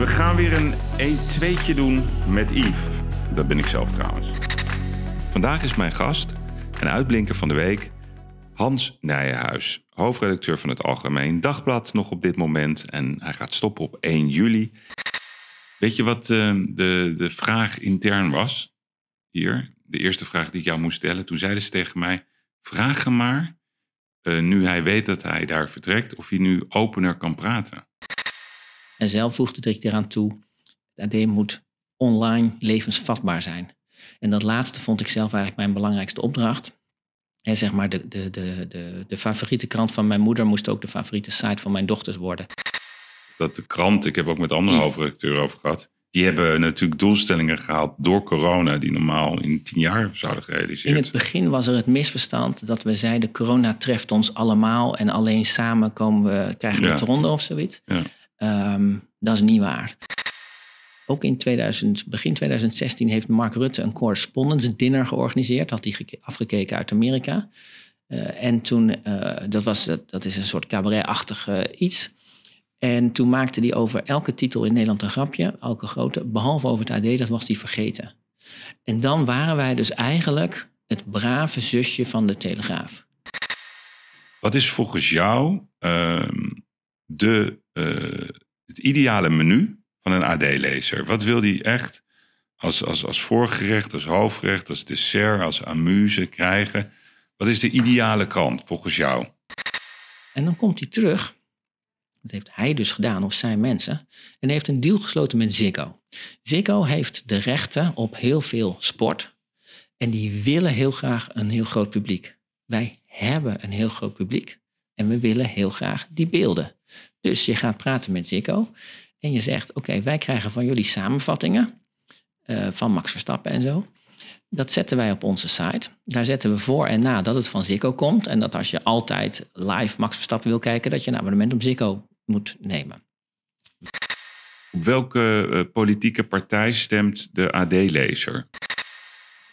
We gaan weer een 1-2'tje doen met Yves. Dat ben ik zelf trouwens. Vandaag is mijn gast, en uitblinker van de week, Hans Nijenhuis. Hoofdredacteur van het Algemeen Dagblad nog op dit moment. En hij gaat stoppen op 1 juli. Weet je wat eh, de, de vraag intern was? Hier, de eerste vraag die ik jou moest stellen. Toen zeiden ze tegen mij, vraag hem maar, eh, nu hij weet dat hij daar vertrekt, of hij nu opener kan praten. En zelf voegde ik eraan toe, dat AD moet online levensvatbaar zijn. En dat laatste vond ik zelf eigenlijk mijn belangrijkste opdracht. En zeg maar de, de, de, de, de favoriete krant van mijn moeder moest ook de favoriete site van mijn dochters worden. Dat de krant, ik heb ook met andere hoofdredacteuren over gehad. Die hebben natuurlijk doelstellingen gehaald door corona, die normaal in tien jaar zouden gerealiseerd. In het begin was er het misverstand dat we zeiden: corona treft ons allemaal en alleen samen komen we, krijgen we het ronde of zoiets. Ja. Ehm, dat is niet waar. Ook in 2000, begin 2016 heeft Mark Rutte een correspondence dinner georganiseerd. Had hij afgekeken uit Amerika. Eh, en toen, eh, dat, was, dat is een soort cabaretachtig uh, iets. En toen maakte hij over elke titel in Nederland een grapje, elke grote, behalve over het AD, dat was hij vergeten. En dan waren wij dus eigenlijk het brave zusje van de Telegraaf. Wat is volgens jou ehm, de, eh, het ideale menu van een AD-lezer. Wat wil die echt als, als, als voorgerecht, als hoofdgerecht, als dessert, als amuse krijgen? Wat is de ideale kant volgens jou? En dan komt hij terug. Dat heeft hij dus gedaan, of zijn mensen. En heeft een deal gesloten met Ziggo. Ziggo heeft de rechten op heel veel sport. En die willen heel graag een heel groot publiek. Wij hebben een heel groot publiek. En we willen heel graag die beelden. Dus je gaat praten met Zico en je zegt: Oké, wij krijgen van jullie samenvattingen eh, van Max Verstappen en zo. Dat zetten wij op onze site. Daar zetten we voor en na dat het van Zico komt. En dat als je altijd live Max Verstappen wil kijken, dat je een abonnement op Zico moet nemen. Op welke eh, politieke partij stemt de AD-lezer?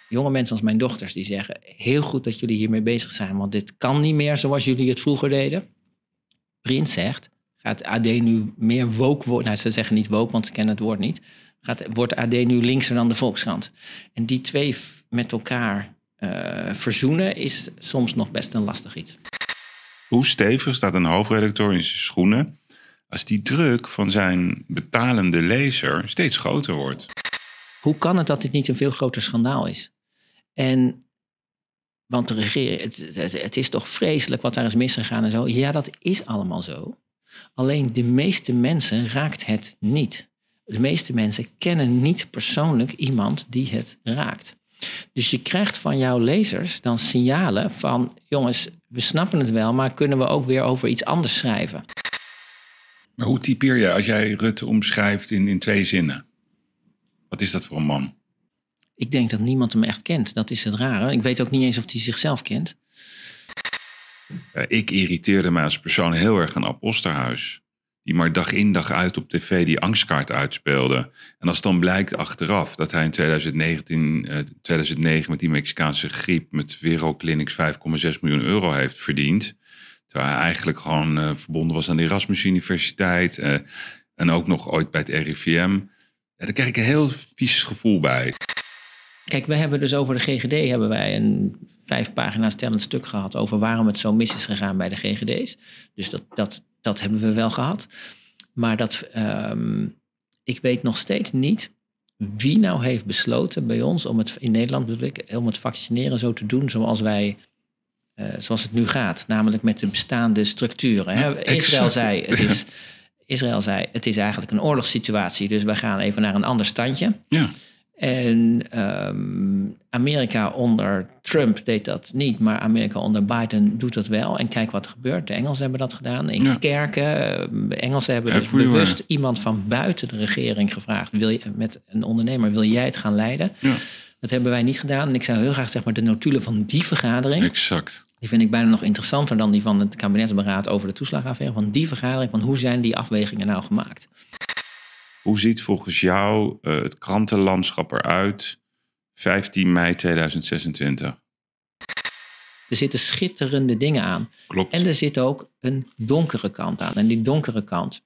Jonge mensen als mijn dochters die zeggen: Heel goed dat jullie hiermee bezig zijn, want dit kan niet meer zoals jullie het vroeger deden. Prins zegt: gaat AD nu meer woke worden? Nou, ze zeggen niet woke, want ze kennen het woord niet. Gaat, wordt AD nu linkser dan de Volkskrant? En die twee met elkaar eh, verzoenen is soms nog best een lastig iets. Hoe stevig staat een hoofdredacteur in zijn schoenen als die druk van zijn betalende lezer steeds groter wordt? Hoe kan het dat dit niet een veel groter schandaal is? En want de regering, het, het, het, is toch vreselijk wat daar is misgegaan en zo. Ja, dat is allemaal zo. Alleen de meeste mensen raakt het niet. De meeste mensen kennen niet persoonlijk iemand die het raakt. Dus je krijgt van jouw lezers dan signalen van: jongens, we snappen het wel, maar kunnen we ook weer over iets anders schrijven? Maar hoe typeer je als jij Rutte omschrijft in, in twee zinnen? Wat is dat voor een man? Ik denk dat niemand hem echt kent. Dat is het rare. Ik weet ook niet eens of hij zichzelf kent. Eh, ik irriteerde mij als persoon heel erg aan Aposterhuis. Die maar dag in dag uit op tv die angstkaart uitspeelde. En als dan blijkt achteraf dat hij in 2019, 2009 eh, met die Mexicaanse griep met Vero Clinics 5,6 miljoen euro heeft verdiend. Terwijl hij eigenlijk gewoon eh, verbonden was aan de Erasmus Universiteit. en ook nog ooit bij het RIVM. Ja, daar krijg ik een heel vies gevoel bij. Kijk, we hebben dus over de GGD hebben wij een vijf pagina's tellend stuk gehad over waarom het zo mis is gegaan bij de GGD's. Dus dat, dat, dat hebben we wel gehad. Maar dat, ehm, ik weet nog steeds niet wie nou heeft besloten bij ons om het in Nederland ik, om het vaccineren zo te doen zoals wij. Eh, zoals het nu gaat, namelijk met de bestaande structuren. Hè? Israël zei het is. Israël zei, het is eigenlijk een oorlogssituatie, dus we gaan even naar een ander standje. Ja. En ehm, Amerika onder Trump deed dat niet, maar Amerika onder Biden doet dat wel. En kijk wat er gebeurt. De Engelsen hebben dat gedaan in kerken. De Engelsen hebben dus bewust iemand van buiten de regering gevraagd: wil je, met een ondernemer, wil jij het gaan leiden? Ja. Dat hebben wij niet gedaan. En ik zou heel graag zeg maar, de notulen van die vergadering. Exact. Die vind ik bijna nog interessanter dan die van het kabinetsberaad over de toeslagaffaire. Want die vergadering, van hoe zijn die afwegingen nou gemaakt? Hoe ziet volgens jou eh, het krantenlandschap eruit 15 mei 2026? Er zitten schitterende dingen aan. En er zit ook een donkere kant aan. En die donkere kant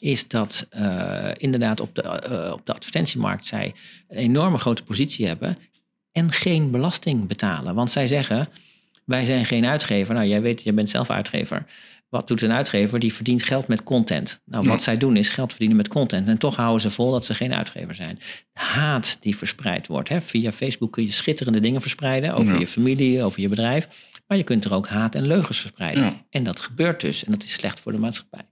is dat uh, inderdaad op de, eh, op de advertentiemarkt zij een enorme grote positie hebben en geen belasting betalen. Want zij zeggen, wij zijn geen uitgever. Nou, jij weet, jij bent zelf uitgever. Wat doet een uitgever? Die verdient geld met content. Nou, wat zij doen is geld verdienen met content. En toch houden ze vol dat ze geen uitgever zijn. haat die verspreid wordt. Hè? Via Facebook kun je schitterende dingen verspreiden. Over je familie, over je bedrijf. Maar je kunt er ook haat en leugens verspreiden. En dat gebeurt dus. En dat is slecht voor de maatschappij.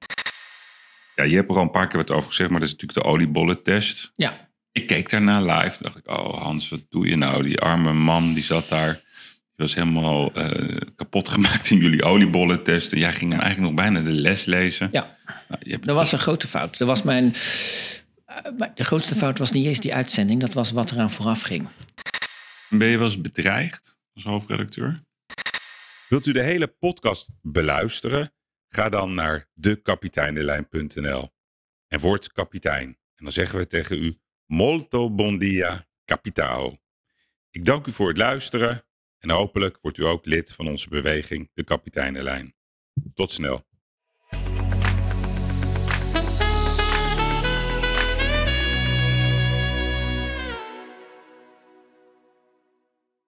Ja, je hebt er al een paar keer wat over gezegd. Maar dat is natuurlijk de oliebollen-test. Ja. Ik keek daarna live. dacht ik, oh Hans, wat doe je nou? Die arme man die zat daar je was helemaal eh, kapot gemaakt in jullie oliebollen-test. En jij ging eigenlijk nog bijna de les lezen. Ja, nou, dat was een grote fout. Dat was mijn... Eh, de grootste fout was niet eens die uitzending. Dat was wat eraan vooraf ging. Ben je wel eens bedreigd als hoofdredacteur? Wilt u de hele podcast beluisteren? Ga dan naar dekapiteindelijn.nl en word kapitein. En dan zeggen we tegen u: Molto bon dia, Ik dank u voor het luisteren en hopelijk wordt u ook lid van onze beweging De Kapiteinenlijn. Tot snel.